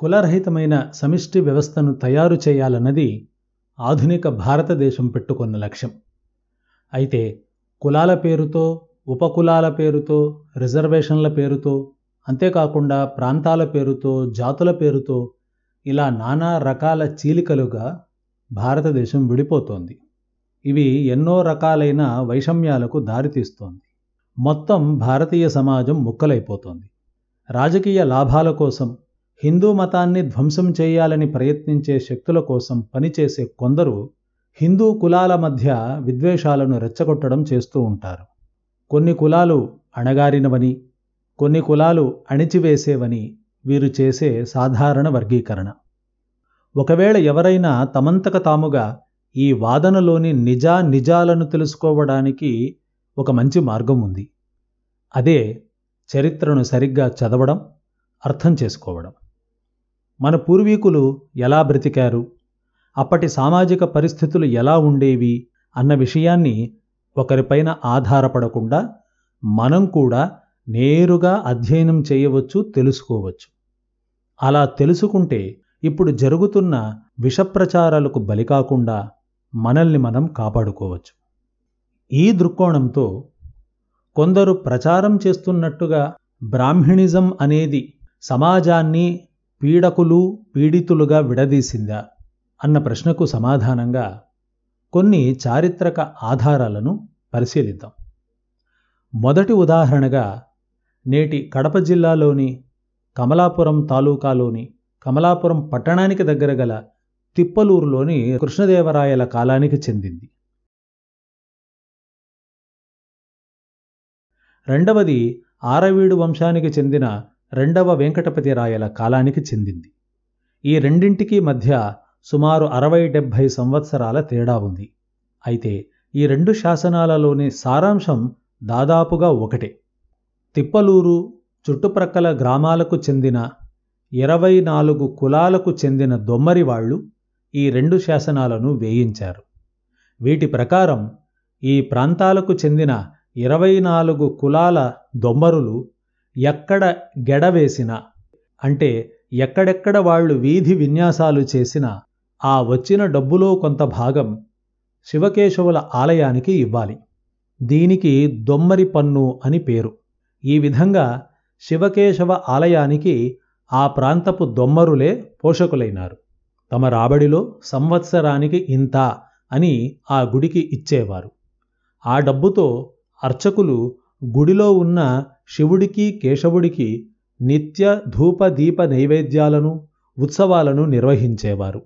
కులరహితమైన సమిష్టి వ్యవస్థను తయారు చేయాలన్నది ఆధునిక భారతదేశం పెట్టుకున్న లక్ష్యం అయితే కులాల పేరుతో ఉపకులాల పేరుతో రిజర్వేషన్ల పేరుతో అంతేకాకుండా ప్రాంతాల పేరుతో జాతుల పేరుతో ఇలా నానా రకాల చీలికలుగా భారతదేశం విడిపోతోంది ఇవి ఎన్నో రకాలైన వైషమ్యాలకు దారితీస్తోంది మొత్తం భారతీయ సమాజం ముక్కలైపోతోంది రాజకీయ లాభాల కోసం హిందూ మతాన్ని ధ్వంసం చేయాలని ప్రయత్నించే శక్తుల కోసం పనిచేసే కొందరు హిందూ కులాల మధ్య విద్వేషాలను రెచ్చగొట్టడం చేస్తూ ఉంటారు కొన్ని కులాలు అణగారినవని కొన్ని కులాలు అణిచివేసేవని వీరు చేసే సాధారణ వర్గీకరణ ఒకవేళ ఎవరైనా తమంతక తాముగా ఈ వాదనలోని నిజా నిజాలను తెలుసుకోవడానికి ఒక మంచి మార్గం ఉంది అదే చరిత్రను సరిగ్గా చదవడం అర్థం చేసుకోవడం మన పూర్వీకులు ఎలా బ్రతికారు అప్పటి సామాజిక పరిస్థితులు ఎలా ఉండేవి అన్న విషయాన్ని ఒకరిపైన ఆధారపడకుండా మనం కూడా నేరుగా అధ్యయనం చేయవచ్చు తెలుసుకోవచ్చు అలా తెలుసుకుంటే ఇప్పుడు జరుగుతున్న విషప్రచారాలకు బలికాకుండా మనల్ని మనం కాపాడుకోవచ్చు ఈ దృక్కోణంతో కొందరు ప్రచారం చేస్తున్నట్టుగా బ్రాహ్మణిజం అనేది సమాజాన్ని పీడకులు పీడితులుగా విడదీసిందా అన్న ప్రశ్నకు సమాధానంగా కొన్ని చారిత్రక ఆధారాలను పరిశీలిద్దాం మొదటి ఉదాహరణగా నేటి కడప జిల్లాలోని కమలాపురం తాలూకాలోని కమలాపురం పట్టణానికి దగ్గర గల తిప్పలూరులోని కృష్ణదేవరాయల కాలానికి చెందింది రెండవది ఆరవీడు వంశానికి చెందిన రెండవ వెంకటపతి రాయల కాలానికి చెందింది ఈ రెండింటికి మధ్య సుమారు అరవై డెబ్భై సంవత్సరాల తేడా ఉంది అయితే ఈ రెండు శాసనాలలోని సారాంశం దాదాపుగా ఒకటే తిప్పలూరు చుట్టుప్రక్కల గ్రామాలకు చెందిన ఇరవై నాలుగు కులాలకు చెందిన దొమ్మరి వాళ్ళు ఈ రెండు శాసనాలను వేయించారు వీటి ప్రకారం ఈ ప్రాంతాలకు చెందిన ఇరవై నాలుగు కులాల దొమ్మరులు ఎక్కడ గెడవేసినా అంటే ఎక్కడెక్కడ వాళ్ళు వీధి విన్యాసాలు చేసినా ఆ వచ్చిన డబ్బులో కొంత భాగం శివకేశవుల ఆలయానికి ఇవ్వాలి దీనికి దొమ్మరి పన్ను అని పేరు ఈ విధంగా శివకేశవ ఆలయానికి ఆ ప్రాంతపు దొమ్మరులే పోషకులైనారు తమ రాబడిలో సంవత్సరానికి ఇంత అని ఆ గుడికి ఇచ్చేవారు ఆ డబ్బుతో అర్చకులు గుడిలో ఉన్న శివుడికి కేశవుడికి నిత్య ధూపదీప నైవేద్యాలను ఉత్సవాలను నిర్వహించేవారు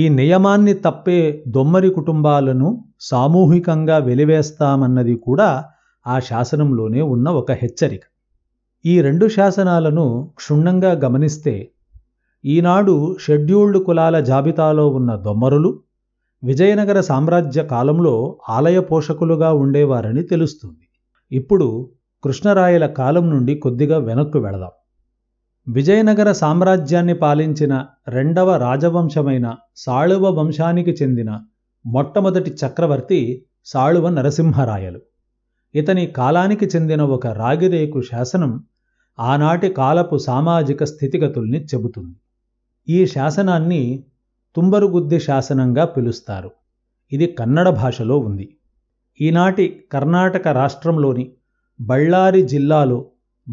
ఈ నియమాన్ని తప్పే దొమ్మరి కుటుంబాలను సామూహికంగా వెలివేస్తామన్నది కూడా ఆ శాసనంలోనే ఉన్న ఒక హెచ్చరిక ఈ రెండు శాసనాలను క్షుణ్ణంగా గమనిస్తే ఈనాడు షెడ్యూల్డ్ కులాల జాబితాలో ఉన్న దొమ్మరులు విజయనగర సామ్రాజ్య కాలంలో ఆలయ పోషకులుగా ఉండేవారని తెలుస్తుంది ఇప్పుడు కృష్ణరాయల కాలం నుండి కొద్దిగా వెనక్కు వెళదాం విజయనగర సామ్రాజ్యాన్ని పాలించిన రెండవ రాజవంశమైన సాళువ వంశానికి చెందిన మొట్టమొదటి చక్రవర్తి సాళువ నరసింహరాయలు ఇతని కాలానికి చెందిన ఒక రాగిరేకు శాసనం ఆనాటి కాలపు సామాజిక స్థితిగతుల్ని చెబుతుంది ఈ శాసనాన్ని తుంబరుగుద్ది శాసనంగా పిలుస్తారు ఇది కన్నడ భాషలో ఉంది ఈనాటి కర్ణాటక రాష్ట్రంలోని బళ్ళారి జిల్లాలో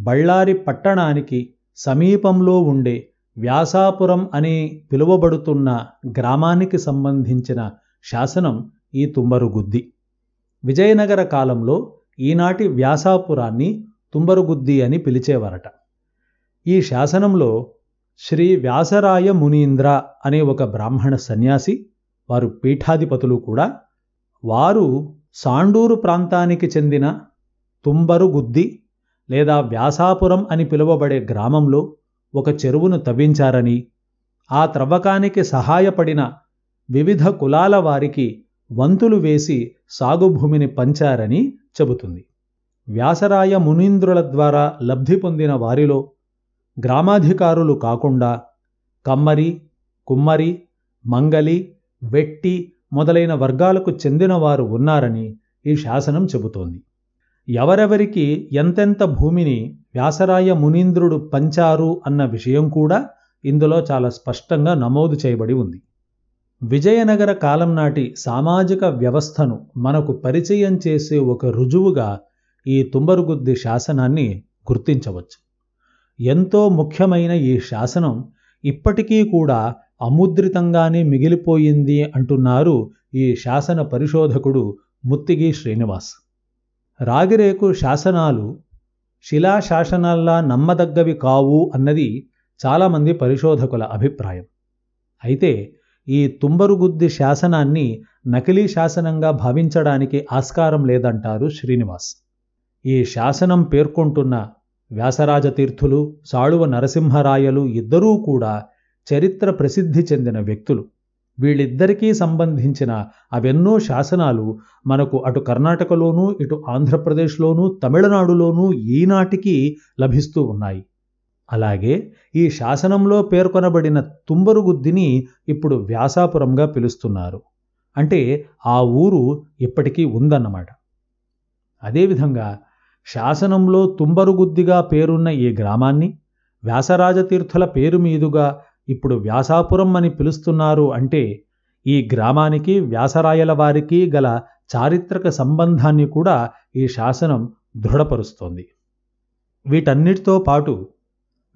బళ్ళారి పట్టణానికి సమీపంలో ఉండే వ్యాసాపురం అని పిలువబడుతున్న గ్రామానికి సంబంధించిన శాసనం ఈ తుంబరుగుద్ది విజయనగర కాలంలో ఈనాటి వ్యాసాపురాన్ని తుంబరుగుద్ది అని పిలిచేవారట ఈ శాసనంలో శ్రీ వ్యాసరాయ మునీంద్ర అనే ఒక బ్రాహ్మణ సన్యాసి వారు పీఠాధిపతులు కూడా వారు సాండూరు ప్రాంతానికి చెందిన తుంబరుగుద్ది లేదా వ్యాసాపురం అని పిలువబడే గ్రామంలో ఒక చెరువును తవ్వించారని ఆ త్రవ్వకానికి సహాయపడిన వివిధ కులాల వారికి వంతులు వేసి సాగుభూమిని పంచారని చెబుతుంది వ్యాసరాయ మునీంద్రుల ద్వారా లబ్ధి పొందిన వారిలో గ్రామాధికారులు కాకుండా కమ్మరి కుమ్మరి మంగలి వెట్టి మొదలైన వర్గాలకు చెందినవారు ఉన్నారని ఈ శాసనం చెబుతోంది ఎవరెవరికి ఎంతెంత భూమిని వ్యాసరాయ మునీంద్రుడు పంచారు అన్న విషయం కూడా ఇందులో చాలా స్పష్టంగా నమోదు చేయబడి ఉంది విజయనగర కాలం నాటి సామాజిక వ్యవస్థను మనకు పరిచయం చేసే ఒక రుజువుగా ఈ తుంబరుగుద్ది శాసనాన్ని గుర్తించవచ్చు ఎంతో ముఖ్యమైన ఈ శాసనం ఇప్పటికీ కూడా అముద్రితంగానే మిగిలిపోయింది అంటున్నారు ఈ శాసన పరిశోధకుడు ముత్తిగి శ్రీనివాస్ రాగిరేకు శాసనాలు శిలాశాసనాల్లా నమ్మదగ్గవి కావు అన్నది చాలామంది పరిశోధకుల అభిప్రాయం అయితే ఈ తుంబరుగుద్ది శాసనాన్ని నకిలీ శాసనంగా భావించడానికి ఆస్కారం లేదంటారు శ్రీనివాస్ ఈ శాసనం పేర్కొంటున్న వ్యాసరాజ తీర్థులు సాళువ నరసింహరాయలు ఇద్దరూ కూడా చరిత్ర ప్రసిద్ధి చెందిన వ్యక్తులు వీళ్ళిద్దరికీ సంబంధించిన అవెన్నో శాసనాలు మనకు అటు కర్ణాటకలోనూ ఇటు ఆంధ్రప్రదేశ్లోనూ తమిళనాడులోనూ ఈనాటికి లభిస్తూ ఉన్నాయి అలాగే ఈ శాసనంలో పేర్కొనబడిన తుంబరుగుద్దిని ఇప్పుడు వ్యాసాపురంగా పిలుస్తున్నారు అంటే ఆ ఊరు ఇప్పటికీ ఉందన్నమాట అదేవిధంగా శాసనంలో తుంబరుగుద్దిగా పేరున్న ఈ గ్రామాన్ని వ్యాసరాజతీర్థుల పేరు మీదుగా ఇప్పుడు వ్యాసాపురం అని పిలుస్తున్నారు అంటే ఈ గ్రామానికి వ్యాసరాయల వారికి గల చారిత్రక సంబంధాన్ని కూడా ఈ శాసనం దృఢపరుస్తోంది వీటన్నిటితో పాటు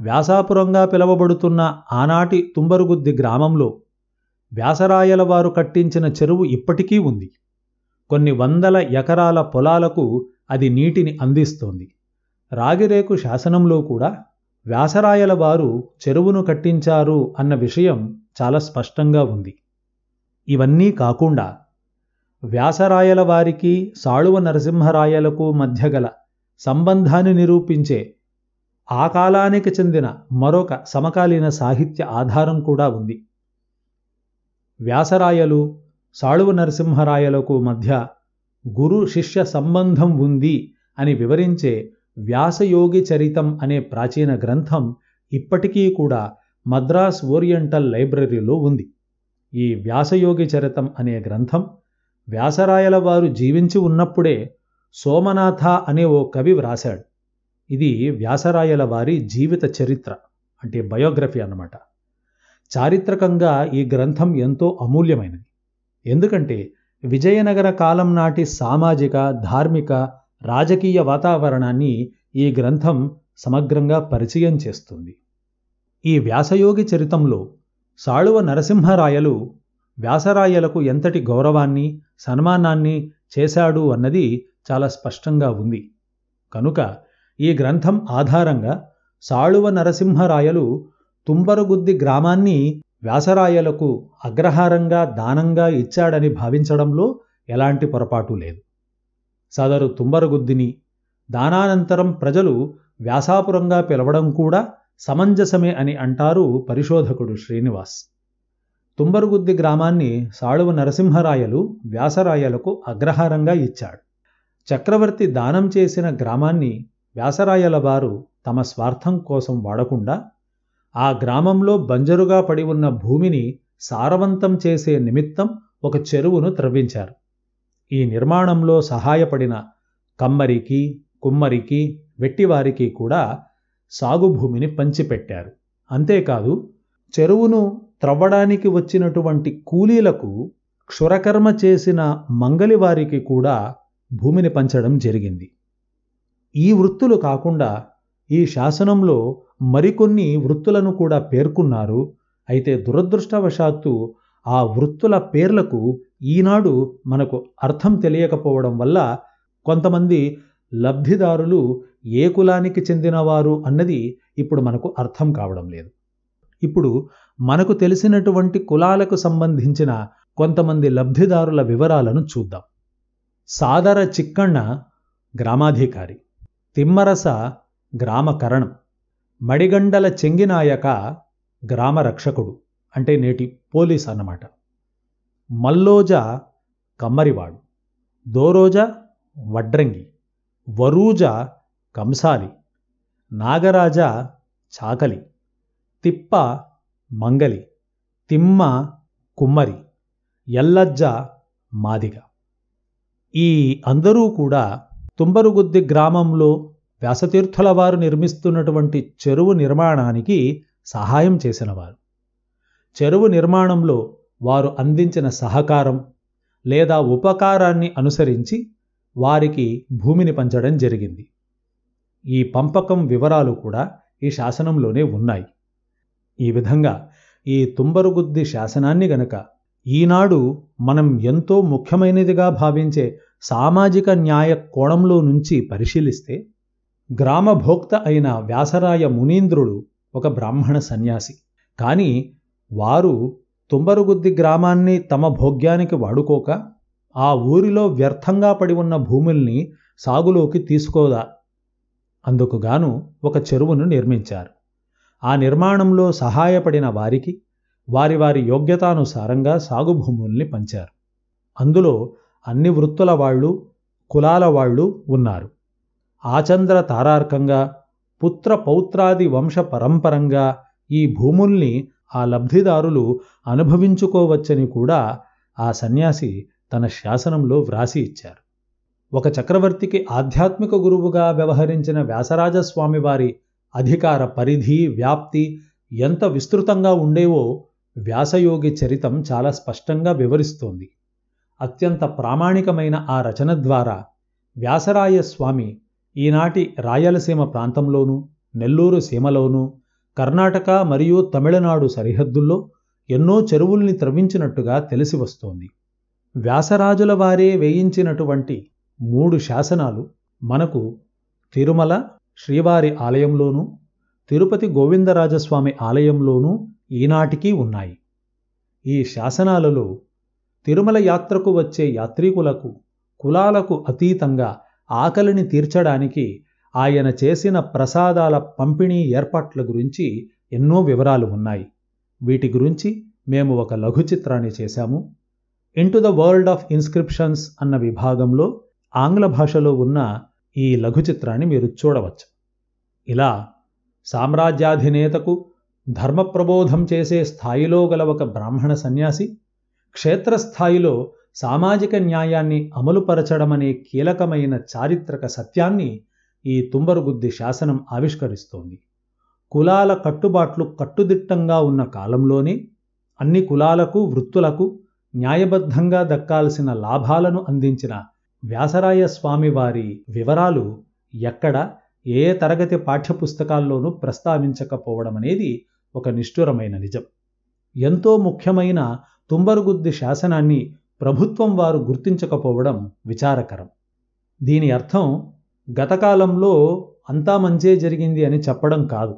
వ్యాసాపురంగా పిలువబడుతున్న ఆనాటి తుంబరుగుద్ది గ్రామంలో వ్యాసరాయల వారు కట్టించిన చెరువు ఇప్పటికీ ఉంది కొన్ని వందల ఎకరాల పొలాలకు అది నీటిని అందిస్తోంది రాగిరేకు శాసనంలో కూడా వ్యాసరాయల వారు చెరువును కట్టించారు అన్న విషయం చాలా స్పష్టంగా ఉంది ఇవన్నీ కాకుండా వ్యాసరాయల వారికి సాళువ నరసింహరాయలకు మధ్య గల సంబంధాన్ని నిరూపించే ఆ కాలానికి చెందిన మరొక సమకాలీన సాహిత్య ఆధారం కూడా ఉంది వ్యాసరాయలు సాళువ నరసింహరాయలకు మధ్య గురు శిష్య సంబంధం ఉంది అని వివరించే వ్యాసయోగి చరితం అనే ప్రాచీన గ్రంథం ఇప్పటికీ కూడా మద్రాస్ ఓరియంటల్ లైబ్రరీలో ఉంది ఈ వ్యాసయోగి చరితం అనే గ్రంథం వ్యాసరాయల వారు జీవించి ఉన్నప్పుడే సోమనాథ అనే ఓ కవి వ్రాశాడు ఇది వ్యాసరాయల వారి జీవిత చరిత్ర అంటే బయోగ్రఫీ అన్నమాట చారిత్రకంగా ఈ గ్రంథం ఎంతో అమూల్యమైనది ఎందుకంటే విజయనగర కాలం నాటి సామాజిక ధార్మిక రాజకీయ వాతావరణాన్ని ఈ గ్రంథం సమగ్రంగా పరిచయం చేస్తుంది ఈ వ్యాసయోగి చరితంలో సాళువ నరసింహరాయలు వ్యాసరాయలకు ఎంతటి గౌరవాన్ని సన్మానాన్ని చేశాడు అన్నది చాలా స్పష్టంగా ఉంది కనుక ఈ గ్రంథం ఆధారంగా సాళువ నరసింహరాయలు తుంబరగుద్ది గ్రామాన్ని వ్యాసరాయలకు అగ్రహారంగా దానంగా ఇచ్చాడని భావించడంలో ఎలాంటి పొరపాటు లేదు సదరు తుంబరగుద్దిని దానానంతరం ప్రజలు వ్యాసాపురంగా పిలవడం కూడా సమంజసమే అని అంటారు పరిశోధకుడు శ్రీనివాస్ తుంబరుగుద్ది గ్రామాన్ని సాళువ నరసింహరాయలు వ్యాసరాయలకు అగ్రహారంగా ఇచ్చాడు చక్రవర్తి దానం చేసిన గ్రామాన్ని వ్యాసరాయల వారు తమ స్వార్థం కోసం వాడకుండా ఆ గ్రామంలో బంజరుగా పడి ఉన్న భూమిని సారవంతం చేసే నిమిత్తం ఒక చెరువును త్రవ్వించారు ఈ నిర్మాణంలో సహాయపడిన కమ్మరికి కుమ్మరికి వెట్టివారికి కూడా సాగుభూమిని పంచిపెట్టారు అంతేకాదు చెరువును త్రవ్వడానికి వచ్చినటువంటి కూలీలకు క్షురకర్మ చేసిన మంగలివారికి కూడా భూమిని పంచడం జరిగింది ఈ వృత్తులు కాకుండా ఈ శాసనంలో మరికొన్ని వృత్తులను కూడా పేర్కొన్నారు అయితే దురదృష్టవశాత్తు ఆ వృత్తుల పేర్లకు ఈనాడు మనకు అర్థం తెలియకపోవడం వల్ల కొంతమంది లబ్ధిదారులు ఏ కులానికి చెందినవారు అన్నది ఇప్పుడు మనకు అర్థం కావడం లేదు ఇప్పుడు మనకు తెలిసినటువంటి కులాలకు సంబంధించిన కొంతమంది లబ్ధిదారుల వివరాలను చూద్దాం సాదర చిక్కన్న గ్రామాధికారి తిమ్మరస గ్రామకరణం మడిగండల చెంగినాయక గ్రామ రక్షకుడు అంటే నేటి పోలీస్ అన్నమాట మల్లోజ కమ్మరివాడు దోరోజ వడ్రంగి వరూజ కంసాలి నాగరాజ చాకలి తిప్ప మంగలి తిమ్మ కుమ్మరి ఎల్లజ్జ మాదిగ ఈ అందరూ కూడా తుంబరుగుద్ది గ్రామంలో వ్యాసతీర్థుల వారు నిర్మిస్తున్నటువంటి చెరువు నిర్మాణానికి సహాయం చేసినవారు చెరువు నిర్మాణంలో వారు అందించిన సహకారం లేదా ఉపకారాన్ని అనుసరించి వారికి భూమిని పంచడం జరిగింది ఈ పంపకం వివరాలు కూడా ఈ శాసనంలోనే ఉన్నాయి ఈ విధంగా ఈ తుంబరుగుద్ది శాసనాన్ని గనక ఈనాడు మనం ఎంతో ముఖ్యమైనదిగా భావించే సామాజిక న్యాయ కోణంలో నుంచి పరిశీలిస్తే గ్రామభోక్త అయిన వ్యాసరాయ మునీంద్రుడు ఒక బ్రాహ్మణ సన్యాసి కానీ వారు తుంబరుగుద్ది గ్రామాన్ని తమ భోగ్యానికి వాడుకోక ఆ ఊరిలో వ్యర్థంగా పడి ఉన్న భూముల్ని సాగులోకి తీసుకోదా అందుకుగాను ఒక చెరువును నిర్మించారు ఆ నిర్మాణంలో సహాయపడిన వారికి వారి వారి యోగ్యతానుసారంగా సాగు భూముల్ని పంచారు అందులో అన్ని వృత్తుల వాళ్ళు కులాల వాళ్ళు ఉన్నారు ఆచంద్ర తారార్కంగా పుత్ర పౌత్రాది వంశ పరంపరంగా ఈ భూముల్ని ఆ లబ్ధిదారులు అనుభవించుకోవచ్చని కూడా ఆ సన్యాసి తన శాసనంలో వ్రాసి ఇచ్చారు ఒక చక్రవర్తికి ఆధ్యాత్మిక గురువుగా వ్యవహరించిన వ్యాసరాజస్వామి వారి అధికార పరిధి వ్యాప్తి ఎంత విస్తృతంగా ఉండేవో వ్యాసయోగి చరితం చాలా స్పష్టంగా వివరిస్తోంది అత్యంత ప్రామాణికమైన ఆ రచన ద్వారా వ్యాసరాయ స్వామి ఈనాటి రాయలసీమ ప్రాంతంలోనూ నెల్లూరు సీమలోనూ కర్ణాటక మరియు తమిళనాడు సరిహద్దుల్లో ఎన్నో చెరువుల్ని త్రవించినట్టుగా తెలిసి వస్తోంది వ్యాసరాజుల వారే వేయించినటువంటి మూడు శాసనాలు మనకు తిరుమల శ్రీవారి ఆలయంలోనూ తిరుపతి గోవిందరాజస్వామి ఆలయంలోనూ ఈనాటికి ఉన్నాయి ఈ శాసనాలలో తిరుమల యాత్రకు వచ్చే యాత్రికులకు కులాలకు అతీతంగా ఆకలిని తీర్చడానికి ఆయన చేసిన ప్రసాదాల పంపిణీ ఏర్పాట్ల గురించి ఎన్నో వివరాలు ఉన్నాయి వీటి గురించి మేము ఒక లఘు చిత్రాన్ని చేశాము into the world of inscriptions అన్న విభాగంలో ఆంగ్ల భాషలో ఉన్న ఈ లఘు చిత్రాన్ని మీరు చూడవచ్చు ఇలా సామ్రాజ్యాధినేతకు ధర్మప్రబోధం చేసే స్థాయిలో గల ఒక బ్రాహ్మణ సన్యాసి క్షేత్రస్థాయిలో సామాజిక న్యాయాన్ని అమలుపరచడమనే కీలకమైన చారిత్రక సత్యాన్ని ఈ తుంబరుగుద్ది శాసనం ఆవిష్కరిస్తోంది కులాల కట్టుబాట్లు కట్టుదిట్టంగా ఉన్న కాలంలోనే అన్ని కులాలకు వృత్తులకు న్యాయబద్ధంగా దక్కాల్సిన లాభాలను అందించిన వ్యాసరాయ స్వామి వారి వివరాలు ఎక్కడ ఏ తరగతి పాఠ్యపుస్తకాల్లోనూ ప్రస్తావించకపోవడం అనేది ఒక నిష్ఠురమైన నిజం ఎంతో ముఖ్యమైన తుంబరుగుద్ది శాసనాన్ని ప్రభుత్వం వారు గుర్తించకపోవడం విచారకరం దీని అర్థం గతకాలంలో అంతా మంచే జరిగింది అని చెప్పడం కాదు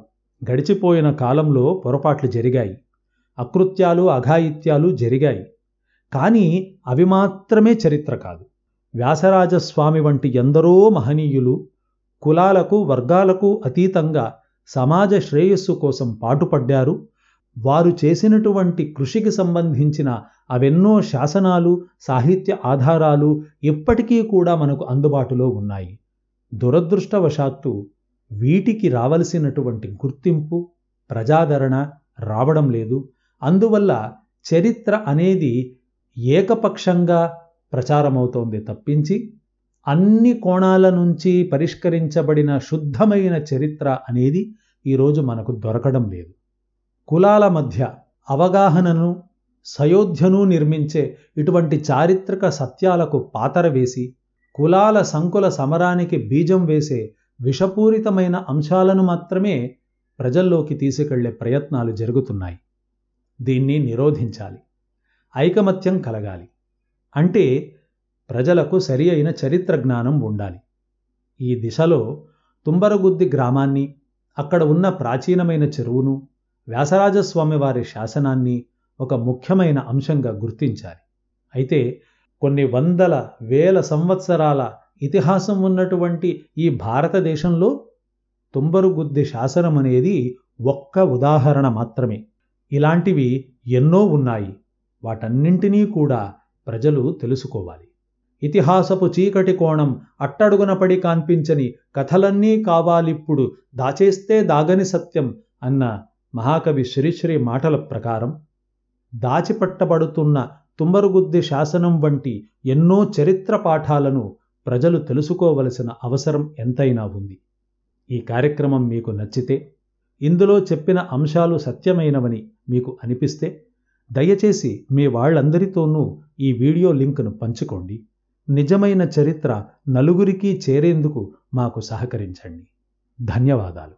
గడిచిపోయిన కాలంలో పొరపాట్లు జరిగాయి అకృత్యాలు అఘాయిత్యాలు జరిగాయి కానీ అవి మాత్రమే చరిత్ర కాదు వ్యాసరాజస్వామి వంటి ఎందరో మహనీయులు కులాలకు వర్గాలకు అతీతంగా సమాజ శ్రేయస్సు కోసం పాటుపడ్డారు వారు చేసినటువంటి కృషికి సంబంధించిన అవెన్నో శాసనాలు సాహిత్య ఆధారాలు ఇప్పటికీ కూడా మనకు అందుబాటులో ఉన్నాయి దురదృష్టవశాత్తు వీటికి రావలసినటువంటి గుర్తింపు ప్రజాదరణ రావడం లేదు అందువల్ల చరిత్ర అనేది ఏకపక్షంగా ప్రచారమవుతోంది తప్పించి అన్ని కోణాల నుంచి పరిష్కరించబడిన శుద్ధమైన చరిత్ర అనేది ఈరోజు మనకు దొరకడం లేదు కులాల మధ్య అవగాహనను సయోధ్యను నిర్మించే ఇటువంటి చారిత్రక సత్యాలకు పాతర వేసి కులాల సంకుల సమరానికి బీజం వేసే విషపూరితమైన అంశాలను మాత్రమే ప్రజల్లోకి తీసుకెళ్లే ప్రయత్నాలు జరుగుతున్నాయి దీన్ని నిరోధించాలి ఐకమత్యం కలగాలి అంటే ప్రజలకు సరి అయిన చరిత్ర జ్ఞానం ఉండాలి ఈ దిశలో తుంబరగుద్ది గ్రామాన్ని అక్కడ ఉన్న ప్రాచీనమైన చెరువును వ్యాసరాజస్వామి వారి శాసనాన్ని ఒక ముఖ్యమైన అంశంగా గుర్తించాలి అయితే కొన్ని వందల వేల సంవత్సరాల ఇతిహాసం ఉన్నటువంటి ఈ భారతదేశంలో తుంబరుగుద్ది శాసనం అనేది ఒక్క ఉదాహరణ మాత్రమే ఇలాంటివి ఎన్నో ఉన్నాయి వాటన్నింటినీ కూడా ప్రజలు తెలుసుకోవాలి ఇతిహాసపు చీకటి కోణం అట్టడుగున పడి కాన్పించని కథలన్నీ కావాలిప్పుడు దాచేస్తే దాగని సత్యం అన్న మహాకవి శ్రీశ్రీ మాటల ప్రకారం దాచిపట్టబడుతున్న తుమ్మరుగుద్ది శాసనం వంటి ఎన్నో చరిత్ర పాఠాలను ప్రజలు తెలుసుకోవలసిన అవసరం ఎంతైనా ఉంది ఈ కార్యక్రమం మీకు నచ్చితే ఇందులో చెప్పిన అంశాలు సత్యమైనవని మీకు అనిపిస్తే దయచేసి మీ వాళ్ళందరితోనూ ఈ వీడియో లింక్ను పంచుకోండి నిజమైన చరిత్ర నలుగురికి చేరేందుకు మాకు సహకరించండి ధన్యవాదాలు